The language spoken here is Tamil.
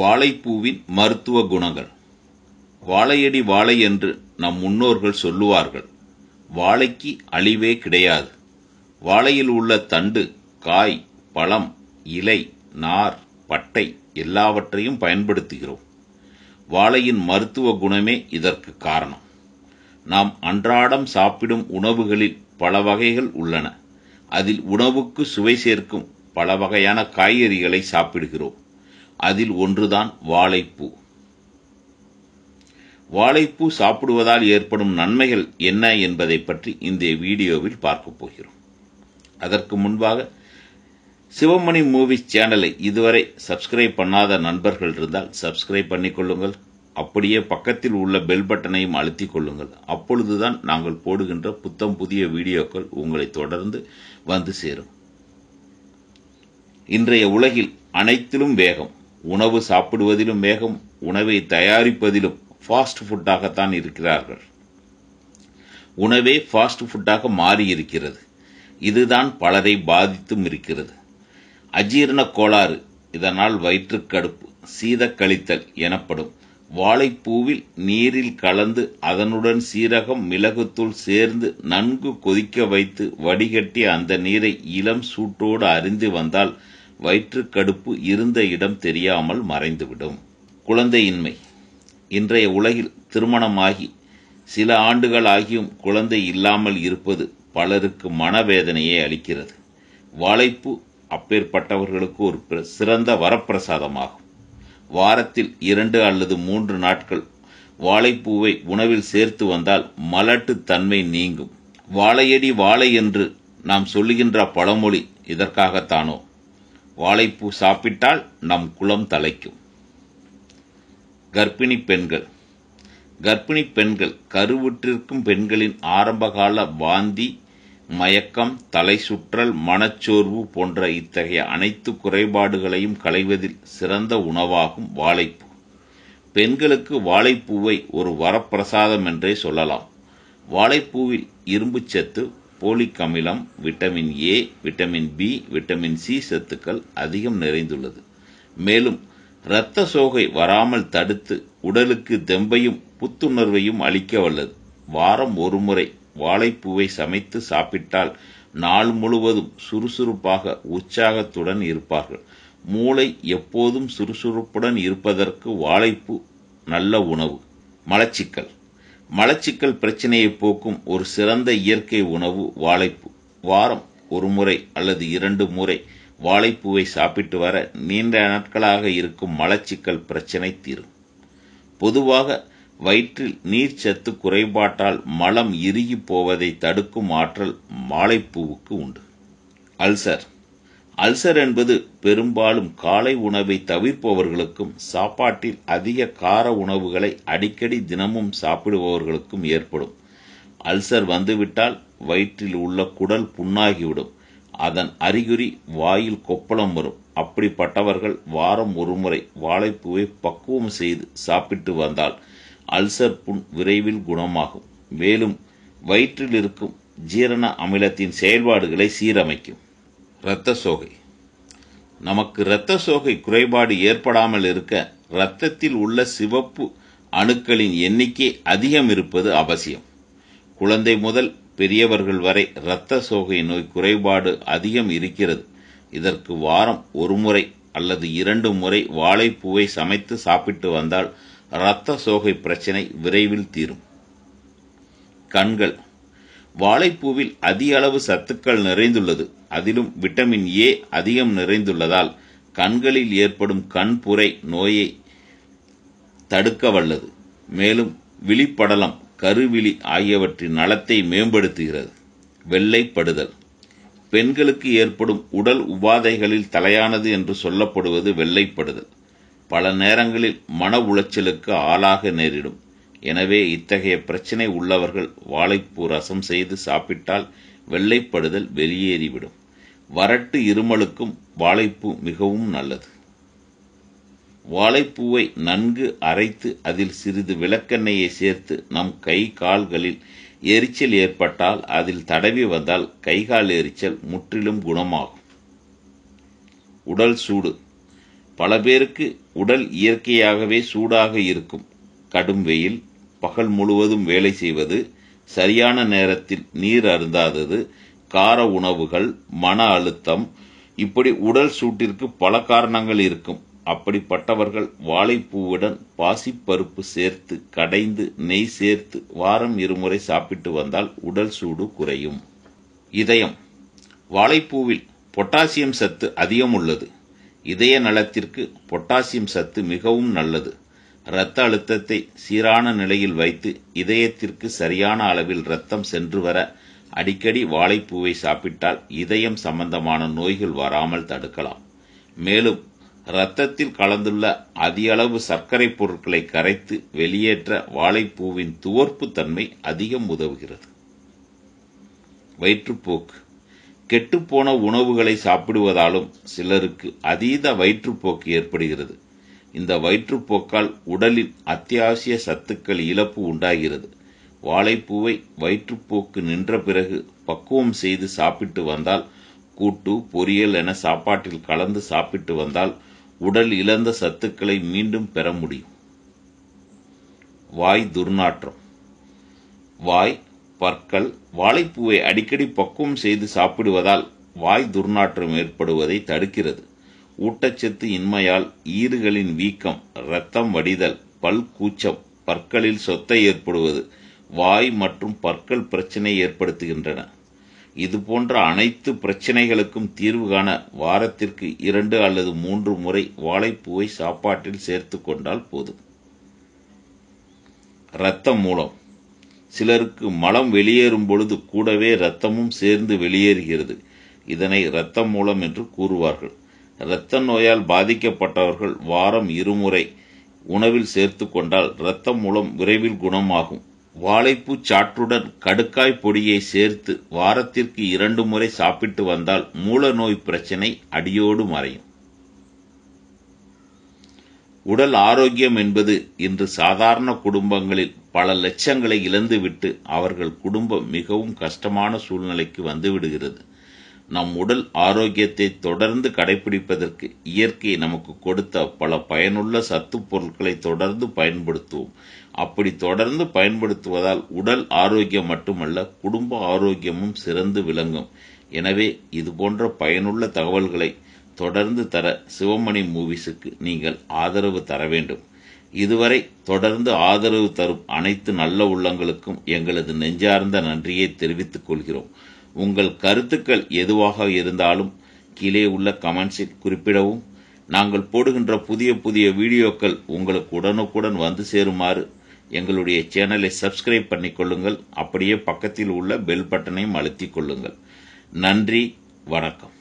வாழைப்பூவின் மருத்துவ குணங்கள் வாழையடி வாழை என்று நம் முன்னோர்கள் சொல்லுவார்கள் வாழைக்கு அழிவே கிடையாது வாழையில் உள்ள தண்டு காய் பழம் இலை நார் பட்டை எல்லாவற்றையும் பயன்படுத்துகிறோம் வாழையின் மருத்துவ குணமே இதற்கு காரணம் நாம் அன்றாடம் சாப்பிடும் உணவுகளில் பல வகைகள் உள்ளன அதில் உணவுக்கு சுவை சேர்க்கும் பல வகையான காய்கறிகளை சாப்பிடுகிறோம் அதில் ஒன்றுதான் வாழைப்பூ வாழைப்பூ சாப்பிடுவதால் ஏற்படும் நன்மைகள் என்ன என்பதை பற்றி இந்த வீடியோவில் பார்க்கப் போகிறோம் அதற்கு முன்பாக சிவமணி மூவிஸ் சேனலை இதுவரை சப்ஸ்கிரைப் பண்ணாத நண்பர்கள் இருந்தால் சப்ஸ்கிரைப் பண்ணிக்கொள்ளுங்கள் அப்படியே பக்கத்தில் உள்ள பெல் பட்டனையும் அழுத்திக் கொள்ளுங்கள் அப்பொழுதுதான் நாங்கள் போடுகின்ற புத்தம் புதிய வீடியோக்கள் உங்களை தொடர்ந்து வந்து சேரும் இன்றைய உலகில் அனைத்திலும் வேகம் உணவு சாப்பிடுவதிலும் வேகம் உணவை தயாரிப்பதிலும் ஃபாஸ்ட் ஃபுட்டாகத்தான் இருக்கிறார்கள் உணவே ஃபாஸ்ட் ஃபுட்டாக மாறியிருக்கிறது இதுதான் பலரை பாதித்தும் இருக்கிறது அஜீரண கோளாறு இதனால் வயிற்றுக்கடுப்பு சீதக்கழித்தல் எனப்படும் வாழைப்பூவில் நீரில் கலந்து அதனுடன் சீரகம் மிளகுத்தூள் சேர்ந்து நன்கு கொதிக்க வைத்து வடிகட்டி அந்த நீரை இளம் சூட்டோடு அறிந்து வந்தால் வயிற்றுக்கடுப்பு இருந்த இடம் தெரியாமல் மறைந்துவிடும் குழந்தையின்மை இன்றைய உலகில் திருமணமாகி சில ஆண்டுகள் ஆகியும் குழந்தை இல்லாமல் இருப்பது பலருக்கு மனவேதனையை அளிக்கிறது வாழைப்பு அப்பேற்பட்டவர்களுக்கு ஒரு சிறந்த வரப்பிரசாதமாகும் வாரத்தில் இரண்டு அல்லது மூன்று நாட்கள் வாழைப்பூவை உணவில் சேர்த்து வந்தால் மலட்டு தன்மை நீங்கும் வாழையடி வாழை என்று நாம் சொல்லுகின்ற பழமொழி இதற்காகத்தானோ வாழைப்பூ சாப்பிட்டால் நம் குளம் தலைக்கும் கர்ப்பிணி பெண்கள் கர்ப்பிணி பெண்கள் கருவுற்றிருக்கும் பெண்களின் ஆரம்பகால வாந்தி மயக்கம் தலை சுற்றல் மனச்சோர்வு போன்ற இத்தகைய அனைத்து குறைபாடுகளையும் களைவதில் சிறந்த உணவாகும் வாழைப்பூ பெண்களுக்கு வாழைப்பூவை ஒரு வரப்பிரசாதம் என்றே சொல்லலாம் வாழைப்பூவில் சத்து போலிக் அமிலம் vitamin A vitamin B vitamin C சத்துக்கள் அதிகம் நிறைந்துள்ளது மேலும் இரத்த சோகை வராமல் தடுத்து உடலுக்கு தெம்பையும் புத்துணர்வையும் அளிக்க வல்லது வாரம் ஒருமுறை வாழைப்பூவை சமைத்து சாப்பிட்டால் நாள் முழுவதும் சுறுசுறுப்பாக உற்சாகத்துடன் இருப்பார்கள் மூளை எப்போதும் சுறுசுறுப்புடன் இருப்பதற்கு வாழைப்பூ நல்ல உணவு மலச்சிக்கல் மலச்சிக்கல் பிரச்சனையை போக்கும் ஒரு சிறந்த இயற்கை உணவு வாழைப்பூ வாரம் ஒரு முறை அல்லது இரண்டு முறை வாழைப்பூவை சாப்பிட்டு வர நீண்ட நாட்களாக இருக்கும் மலச்சிக்கல் பிரச்சனை தீரும் பொதுவாக வயிற்றில் நீர்ச்சத்து குறைபாட்டால் மலம் இறுகி போவதை தடுக்கும் ஆற்றல் வாழைப்பூவுக்கு உண்டு அல்சர் அல்சர் என்பது பெரும்பாலும் காலை உணவை தவிர்ப்பவர்களுக்கும் சாப்பாட்டில் அதிக கார உணவுகளை அடிக்கடி தினமும் சாப்பிடுபவர்களுக்கும் ஏற்படும் அல்சர் வந்துவிட்டால் வயிற்றில் உள்ள குடல் புண்ணாகிவிடும் அதன் அறிகுறி வாயில் கொப்பளம் வரும் அப்படிப்பட்டவர்கள் வாரம் ஒருமுறை வாழைப்பூவை பக்குவம் செய்து சாப்பிட்டு வந்தால் அல்சர் புண் விரைவில் குணமாகும் மேலும் வயிற்றில் இருக்கும் ஜீரண அமிலத்தின் செயல்பாடுகளை சீரமைக்கும் இரத்த சோகை நமக்கு இரத்த சோகை குறைபாடு ஏற்படாமல் இருக்க இரத்தத்தில் உள்ள சிவப்பு அணுக்களின் எண்ணிக்கை அதிகம் இருப்பது அவசியம் குழந்தை முதல் பெரியவர்கள் வரை இரத்த சோகை நோய் குறைபாடு அதிகம் இருக்கிறது இதற்கு வாரம் ஒரு முறை அல்லது இரண்டு முறை வாழைப்பூவை சமைத்து சாப்பிட்டு வந்தால் இரத்த சோகை பிரச்சனை விரைவில் தீரும் கண்கள் வாழைப்பூவில் அதிக அளவு சத்துக்கள் நிறைந்துள்ளது அதிலும் விட்டமின் ஏ அதிகம் நிறைந்துள்ளதால் கண்களில் ஏற்படும் கண்புரை நோயை தடுக்க வல்லது மேலும் விழிப்படலம் கருவிழி ஆகியவற்றின் நலத்தை மேம்படுத்துகிறது வெள்ளைப்படுதல் பெண்களுக்கு ஏற்படும் உடல் உபாதைகளில் தலையானது என்று சொல்லப்படுவது வெள்ளைப்படுதல் பல நேரங்களில் மன உளைச்சலுக்கு ஆளாக நேரிடும் எனவே இத்தகைய பிரச்சனை உள்ளவர்கள் வாழைப்பூ ரசம் செய்து சாப்பிட்டால் வெள்ளைப்படுதல் வெளியேறிவிடும் வறட்டு இருமலுக்கும் வாழைப்பூ மிகவும் நல்லது வாழைப்பூவை நன்கு அரைத்து அதில் சிறிது விளக்கெண்ணெயை சேர்த்து நம் கை கால்களில் எரிச்சல் ஏற்பட்டால் அதில் தடவி வந்தால் கைகால் எரிச்சல் முற்றிலும் குணமாகும் உடல் சூடு பல பேருக்கு உடல் இயற்கையாகவே சூடாக இருக்கும் கடும் வெயில் பகல் முழுவதும் வேலை செய்வது சரியான நேரத்தில் நீர் அருந்தாதது கார உணவுகள் மன அழுத்தம் இப்படி உடல் சூட்டிற்கு பல காரணங்கள் இருக்கும் அப்படிப்பட்டவர்கள் வாழைப்பூவுடன் பாசிப்பருப்பு சேர்த்து கடைந்து நெய் சேர்த்து வாரம் இருமுறை சாப்பிட்டு வந்தால் உடல் சூடு குறையும் இதயம் வாழைப்பூவில் பொட்டாசியம் சத்து அதிகம் உள்ளது இதய நலத்திற்கு பொட்டாசியம் சத்து மிகவும் நல்லது இரத்த அழுத்தத்தை சீரான நிலையில் வைத்து இதயத்திற்கு சரியான அளவில் இரத்தம் சென்று வர அடிக்கடி வாழைப்பூவை சாப்பிட்டால் இதயம் சம்பந்தமான நோய்கள் வராமல் தடுக்கலாம் மேலும் இரத்தத்தில் கலந்துள்ள அதிகளவு சர்க்கரை பொருட்களை கரைத்து வெளியேற்ற வாழைப்பூவின் துவர்ப்பு தன்மை அதிகம் உதவுகிறது வயிற்றுப்போக்கு கெட்டுப்போன உணவுகளை சாப்பிடுவதாலும் சிலருக்கு அதீத வயிற்றுப்போக்கு ஏற்படுகிறது இந்த வயிற்றுப்போக்கால் உடலின் அத்தியாவசிய சத்துக்கள் இழப்பு உண்டாகிறது வாழைப்பூவை வயிற்றுப்போக்கு நின்ற பிறகு பக்குவம் செய்து சாப்பிட்டு வந்தால் கூட்டு பொரியல் என சாப்பாட்டில் கலந்து சாப்பிட்டு வந்தால் உடல் இழந்த சத்துக்களை மீண்டும் பெற முடியும் வாய் துர்நாற்றம் வாய் பற்கள் வாழைப்பூவை அடிக்கடி பக்குவம் செய்து சாப்பிடுவதால் வாய் துர்நாற்றம் ஏற்படுவதை தடுக்கிறது ஊட்டச்சத்து இன்மையால் ஈறுகளின் வீக்கம் இரத்தம் வடிதல் பல் கூச்சம் பற்களில் சொத்தை ஏற்படுவது வாய் மற்றும் பற்கள் பிரச்சனை ஏற்படுத்துகின்றன இது போன்ற அனைத்து பிரச்சினைகளுக்கும் தீர்வு காண வாரத்திற்கு இரண்டு அல்லது மூன்று முறை வாழைப்பூவை சாப்பாட்டில் சேர்த்து கொண்டால் போதும் இரத்தம் மூலம் சிலருக்கு மலம் வெளியேறும் பொழுது கூடவே இரத்தமும் சேர்ந்து வெளியேறுகிறது இதனை இரத்தம் மூலம் என்று கூறுவார்கள் இரத்த நோயால் பாதிக்கப்பட்டவர்கள் வாரம் இருமுறை உணவில் சேர்த்து கொண்டால் இரத்தம் மூலம் விரைவில் குணமாகும் வாழைப்பூ சாற்றுடன் கடுக்காய் பொடியை சேர்த்து வாரத்திற்கு இரண்டு முறை சாப்பிட்டு வந்தால் மூல நோய் பிரச்சனை அடியோடு மறையும் உடல் ஆரோக்கியம் என்பது இன்று சாதாரண குடும்பங்களில் பல லட்சங்களை இழந்துவிட்டு அவர்கள் குடும்பம் மிகவும் கஷ்டமான சூழ்நிலைக்கு வந்துவிடுகிறது நம் உடல் ஆரோக்கியத்தை தொடர்ந்து கடைபிடிப்பதற்கு இயற்கை நமக்கு கொடுத்த பல பயனுள்ள சத்து பொருட்களை தொடர்ந்து பயன்படுத்துவோம் அப்படி தொடர்ந்து பயன்படுத்துவதால் உடல் ஆரோக்கியம் மட்டுமல்ல குடும்ப ஆரோக்கியமும் சிறந்து விளங்கும் எனவே இது போன்ற பயனுள்ள தகவல்களை தொடர்ந்து தர சிவமணி மூவிஸுக்கு நீங்கள் ஆதரவு தர வேண்டும் இதுவரை தொடர்ந்து ஆதரவு தரும் அனைத்து நல்ல உள்ளங்களுக்கும் எங்களது நெஞ்சார்ந்த நன்றியை தெரிவித்துக் கொள்கிறோம் உங்கள் கருத்துக்கள் எதுவாக இருந்தாலும் கீழே உள்ள கமெண்ட்ஸில் குறிப்பிடவும் நாங்கள் போடுகின்ற புதிய புதிய வீடியோக்கள் உங்களுக்கு உடனுக்குடன் வந்து சேருமாறு எங்களுடைய சேனலை சப்ஸ்கிரைப் பண்ணிக்கொள்ளுங்கள் அப்படியே பக்கத்தில் உள்ள பெல் பட்டனையும் அழுத்திக் கொள்ளுங்கள் நன்றி வணக்கம்